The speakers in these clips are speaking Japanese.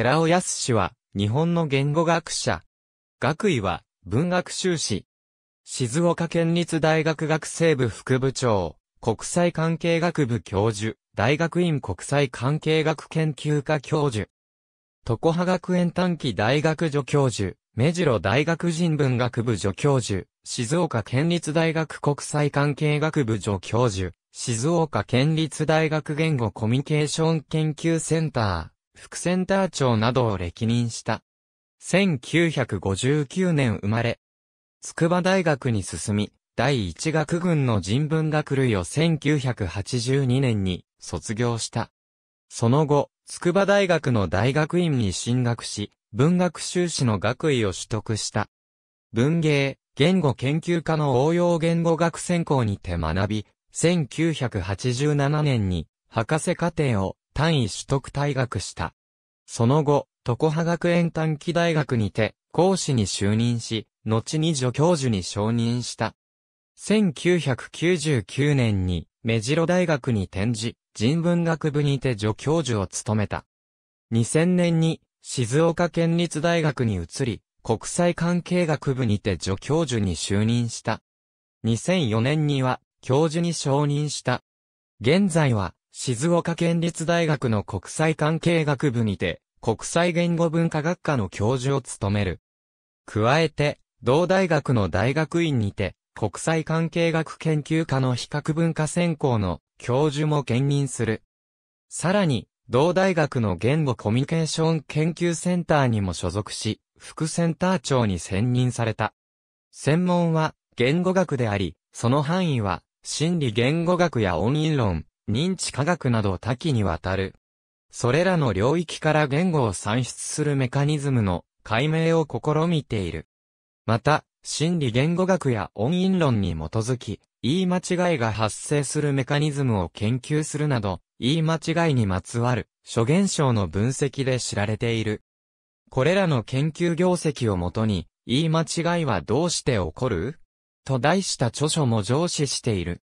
寺尾康氏は、日本の言語学者。学位は、文学修士。静岡県立大学学生部副部長、国際関係学部教授、大学院国際関係学研究科教授。常葉学園短期大学助教授、目白大学人文学部助教授、静岡県立大学国際関係学部助教授、静岡県立大学言語コミュニケーション研究センター。副センター長などを歴任した。1959年生まれ、筑波大学に進み、第一学軍の人文学類を1982年に卒業した。その後、筑波大学の大学院に進学し、文学修士の学位を取得した。文芸、言語研究科の応用言語学専攻にて学び、1987年に博士課程を単位取得退学した。その後、常葉学園短期大学にて、講師に就任し、後に助教授に承認した。1999年に、目白大学に転じ、人文学部にて助教授を務めた。2000年に、静岡県立大学に移り、国際関係学部にて助教授に就任した。2004年には、教授に承認した。現在は、静岡県立大学の国際関係学部にて、国際言語文化学科の教授を務める。加えて、同大学の大学院にて、国際関係学研究科の比較文化専攻の教授も兼任する。さらに、同大学の言語コミュニケーション研究センターにも所属し、副センター長に選任された。専門は言語学であり、その範囲は、心理言語学や音韻論、認知科学など多岐にわたる。それらの領域から言語を算出するメカニズムの解明を試みている。また、心理言語学や音韻論に基づき、言い間違いが発生するメカニズムを研究するなど、言い間違いにまつわる諸現象の分析で知られている。これらの研究業績をもとに、言い間違いはどうして起こると題した著書も上司している。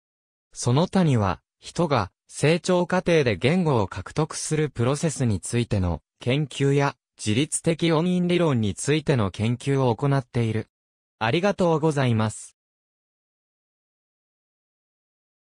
その他には、人が成長過程で言語を獲得するプロセスについての研究や自律的音韻理論についての研究を行っている。ありがとうございます。